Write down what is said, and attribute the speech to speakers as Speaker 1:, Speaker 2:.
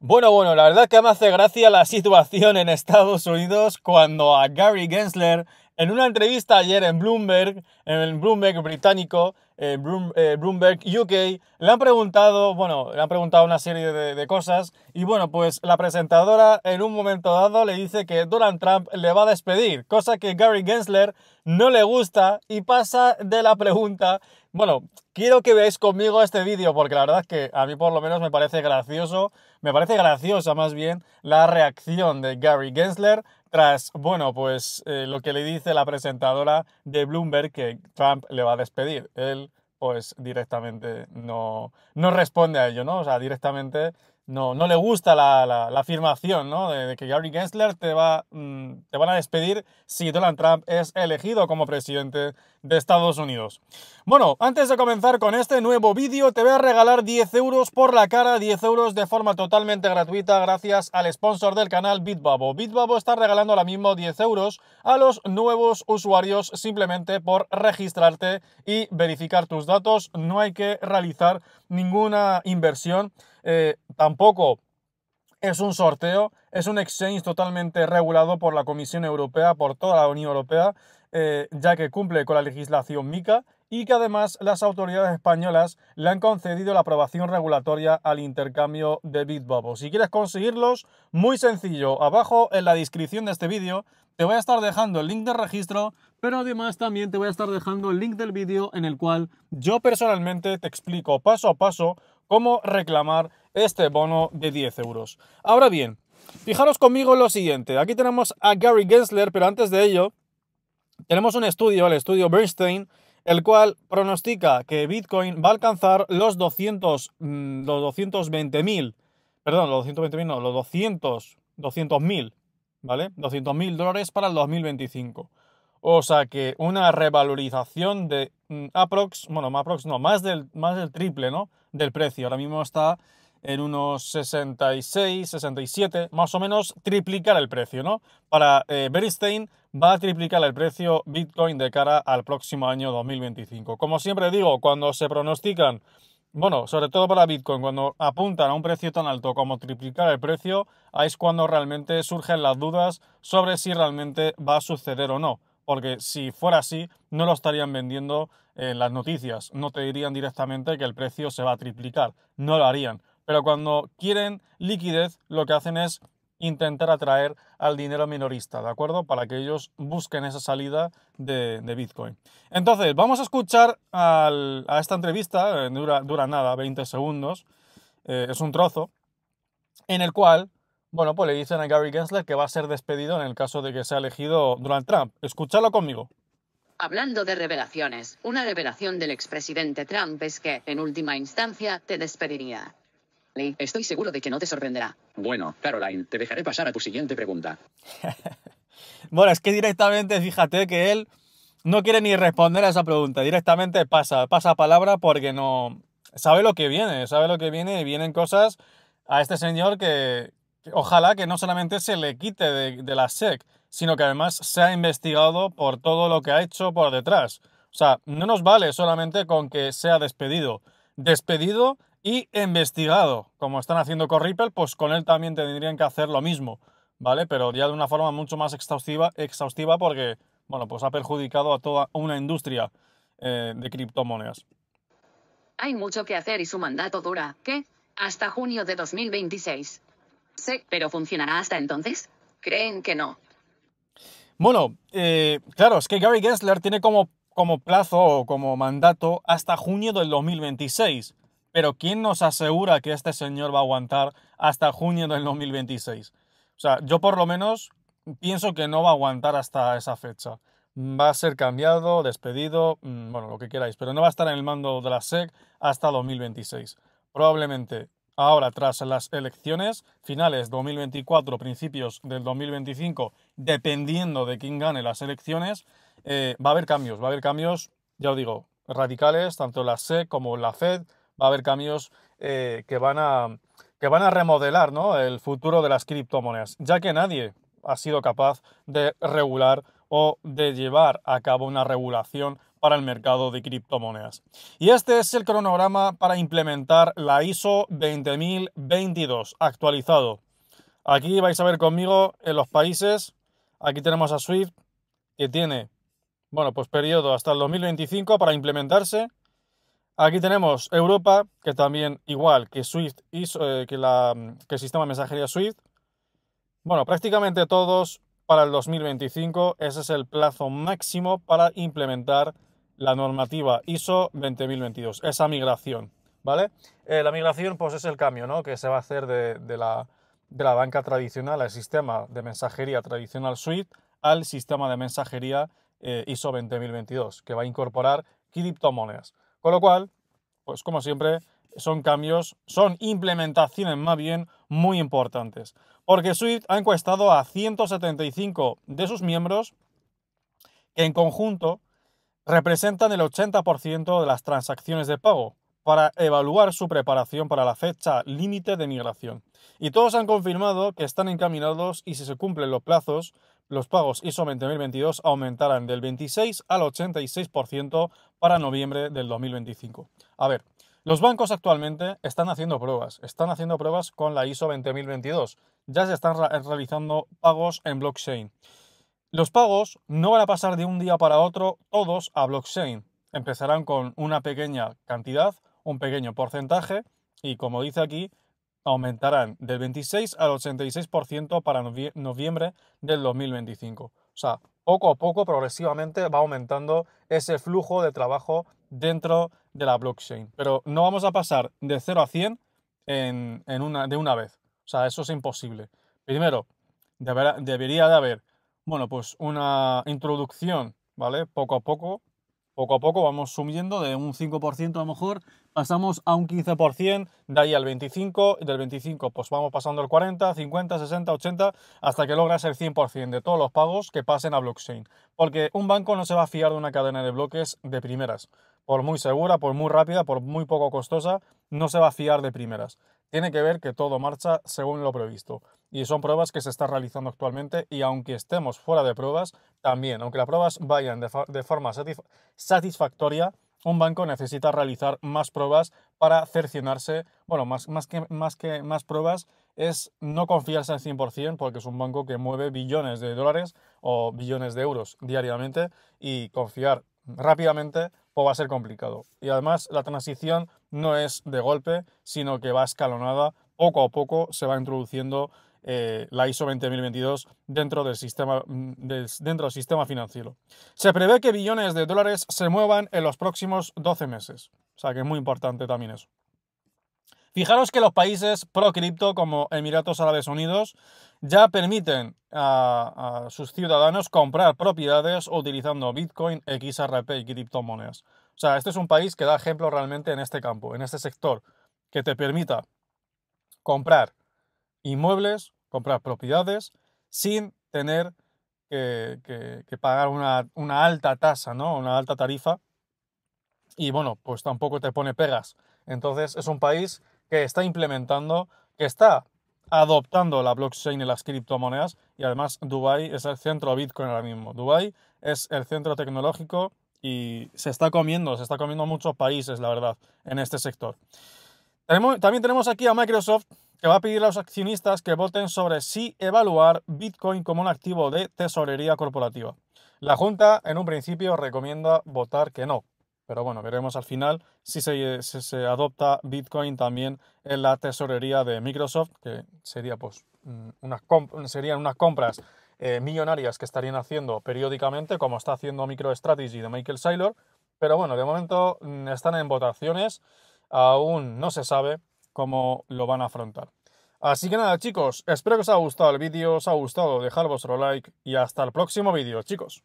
Speaker 1: Bueno, bueno, la verdad que me hace gracia la situación en Estados Unidos cuando a Gary Gensler en una entrevista ayer en Bloomberg, en el Bloomberg británico, en eh, eh, Bloomberg UK, le han preguntado, bueno, le han preguntado una serie de, de, cosas y bueno, pues la presentadora en un momento dado le dice que Donald Trump le va a despedir, cosa que Gary Gensler no le gusta y pasa de la pregunta. Bueno, quiero que veáis conmigo este vídeo porque la verdad es que a mí por lo menos me parece gracioso, me parece graciosa más bien la reacción de Gary Gensler tras, bueno, pues eh, lo que le dice la presentadora de Bloomberg que Trump le va a despedir. Él, pues directamente no, no responde a ello, ¿no? O sea, directamente no, no le gusta la, afirmación ¿no? de, que Gary Gensler te, va, mm, te van a despedir si Donald Trump es elegido como presidente de Estados Unidos. Bueno, antes de comenzar con este nuevo vídeo, te voy a regalar 10 euros por la cara, 10 euros de forma totalmente gratuita gracias al sponsor del canal Bitbabo. Bitbabo está regalando ahora mismo 10 euros a los nuevos usuarios simplemente por registrarte y verificar tus datos. No hay que realizar ninguna inversión eh, tampoco es un sorteo, es un exchange totalmente regulado por la Comisión Europea, por toda la Unión Europea, eh, ya que cumple con la legislación MICA y que además las autoridades españolas le han concedido la aprobación regulatoria al intercambio de Bitbubble. Si quieres conseguirlos, muy sencillo, abajo en la descripción de este vídeo te voy a estar dejando el link de registro, pero además también te voy a estar dejando el link del vídeo en el cual yo personalmente te explico paso a paso cómo reclamar este bono de 10 euros. Ahora bien, fijaros conmigo lo siguiente. Aquí tenemos a Gary Gensler, pero antes de ello, tenemos un estudio, el estudio Bernstein, el cual pronostica que Bitcoin va a alcanzar los 200, mm, los mil, perdón, los 220.000 no, los 200, mil, ¿vale? 200.000 dólares para el 2025. O sea que una revalorización de mm, aprox, bueno, aprox no, más del, más del triple, ¿no? Del precio. Ahora mismo está en unos 66, 67, más o menos triplicar el precio, ¿no? Para eh, Berstein va a triplicar el precio Bitcoin de cara al próximo año 2025. Como siempre digo, cuando se pronostican, bueno, sobre todo para Bitcoin, cuando apuntan a un precio tan alto como triplicar el precio, ahí es cuando realmente surgen las dudas sobre si realmente va a suceder o no porque si fuera así, no lo estarían vendiendo en las noticias, no te dirían directamente que el precio se va a triplicar, no lo harían. Pero cuando quieren liquidez, lo que hacen es intentar atraer al dinero minorista, ¿de acuerdo? Para que ellos busquen esa salida de, Bitcoin. Entonces, vamos a escuchar a esta entrevista, eh, dura, nada, 20 segundos, eh, es un trozo, en el cual bueno, pues le dicen a Gary Gensler que va a ser despedido en el caso de que sea elegido Donald Trump. Escúchalo conmigo. Hablando de revelaciones, una revelación del expresidente Trump es que, en última instancia, te despediría. estoy seguro de que no te sorprenderá. Bueno, Caroline, te dejaré pasar a tu siguiente pregunta. bueno, es que directamente fíjate que él no quiere ni responder a esa pregunta. Directamente pasa, pasa palabra porque no. Sabe lo que viene, sabe lo que viene y vienen cosas a este señor que, ojalá que no solamente se le quite de, la SEC, sino que además sea investigado por todo lo que ha hecho por detrás. O sea, no nos vale solamente con que sea despedido. Despedido y investigado. Como están haciendo con Ripple, pues con él también tendrían que hacer lo mismo, ¿vale? Pero ya de una forma mucho más exhaustiva, exhaustiva porque, bueno, pues ha perjudicado a toda una industria eh, de criptomonedas. Hay mucho que hacer y su mandato dura, ¿qué? Hasta junio de 2026. Sí, pero ¿funcionará hasta entonces? Creen que no. Bueno, eh, claro, es que Gary Gensler tiene como, como plazo o como mandato hasta junio del 2026. Pero ¿quién nos asegura que este señor va a aguantar hasta junio del 2026? O sea, yo por lo menos pienso que no va a aguantar hasta esa fecha. Va a ser cambiado, despedido, mm, bueno, lo que queráis, pero no va a estar en el mando de la SEC hasta 2026. Probablemente Ahora, tras las elecciones finales 2024, principios del 2025, dependiendo de quién gane las elecciones, eh, va a haber cambios, va a haber cambios, ya os digo, radicales, tanto la SEC como la FED, va a haber cambios eh, que, van a, remodelar el futuro de las criptomonedas, ya que nadie ha sido capaz de regular o de llevar a cabo una regulación para el mercado de criptomonedas. Y este es el cronograma para implementar la ISO 20022 actualizado. Aquí vais a ver conmigo en los países. Aquí tenemos a SWIFT que tiene, bueno, pues periodo hasta el 2025 para implementarse. Aquí tenemos Europa, que también igual que Swift eh, que, que el sistema de mensajería Swift. Bueno, prácticamente todos para el 2025. Ese es el plazo máximo para implementar la normativa ISO 20022, esa migración, ¿vale? Eh, la migración, pues es el cambio, ¿no? Que se va a hacer de, de, la, banca tradicional, al sistema de mensajería tradicional suite, al sistema de mensajería eh, ISO 20022, que va a incorporar criptomonedas. Con lo cual, pues como siempre, son cambios, son implementaciones más bien muy importantes. Porque Suite ha encuestado a 175 de sus miembros que en conjunto representan el 80% de las transacciones de pago para evaluar su preparación para la fecha límite de migración. Y todos han confirmado que están encaminados y si se cumplen los plazos, los pagos ISO 20022 aumentarán del 26 al 86% para noviembre del 2025. A ver, los bancos actualmente están haciendo pruebas, están haciendo pruebas con la ISO 20022, ya se están realizando pagos en blockchain. Los pagos no van a pasar de un día para otro todos a blockchain. Empezarán con una pequeña cantidad, un pequeño porcentaje y como dice aquí, aumentarán del 26 al 86% para noviembre del 2025. O sea, poco a poco, progresivamente, va aumentando ese flujo de trabajo dentro de la blockchain. Pero no vamos a pasar de 0 a 100 en, una, de una vez. O sea, eso es imposible. Primero, debería de haber bueno, pues una introducción, ¿vale? Poco a poco, poco a poco vamos subiendo de un 5% a lo mejor, pasamos a un 15%, de ahí al 25%, y del 25% pues vamos pasando al 40%, 50%, 60%, 80%, hasta que logras el 100% de todos los pagos que pasen a blockchain. Porque un banco no se va a fiar de una cadena de bloques de primeras. Por muy segura, por muy rápida, por muy poco costosa, no se va a fiar de primeras tiene que ver que todo marcha según lo previsto. Y son pruebas que se están realizando actualmente y aunque estemos fuera de pruebas, también, aunque las pruebas vayan de, forma satisfactoria, un banco necesita realizar más pruebas para cercionarse, bueno, más, más, que, más, que, más pruebas es no confiarse al 100% porque es un banco que mueve billones de dólares o billones de euros diariamente y confiar rápidamente pues va a ser complicado. Y además la transición no es de golpe, sino que va escalonada, poco a poco se va introduciendo eh, la ISO 20022 dentro del, sistema, mm, dentro del sistema financiero. Se prevé que billones de dólares se muevan en los próximos 12 meses. O sea que es muy importante también eso. Fijaros que los países pro cripto como Emiratos Árabes Unidos ya permiten a, sus ciudadanos comprar propiedades utilizando Bitcoin, XRP y criptomonedas. O sea, este es un país que da ejemplo realmente en este campo, en este sector, que te permita comprar inmuebles, comprar propiedades, sin tener que, pagar una, una, alta tasa, ¿no? Una alta tarifa. Y bueno, pues tampoco te pone pegas. Entonces es un país que está implementando, que está adoptando la blockchain y las criptomonedas. Y además Dubai es el centro Bitcoin ahora mismo. Dubai es el centro tecnológico y se está comiendo, se está comiendo muchos países, la verdad, en este sector. también tenemos aquí a Microsoft que va a pedir a los accionistas que voten sobre si evaluar Bitcoin como un activo de tesorería corporativa. La Junta en un principio recomienda votar que no. Pero bueno, veremos al final si se, adopta Bitcoin también en la tesorería de Microsoft, que sería pues, mm, serían unas compras eh, millonarias que estarían haciendo periódicamente, como está haciendo MicroStrategy de Michael Saylor. Pero bueno, de momento mm, están en votaciones, aún no se sabe cómo lo van a afrontar. Así que nada chicos, espero que os haya gustado el vídeo, os ha gustado, dejar vuestro like y hasta el próximo vídeo chicos.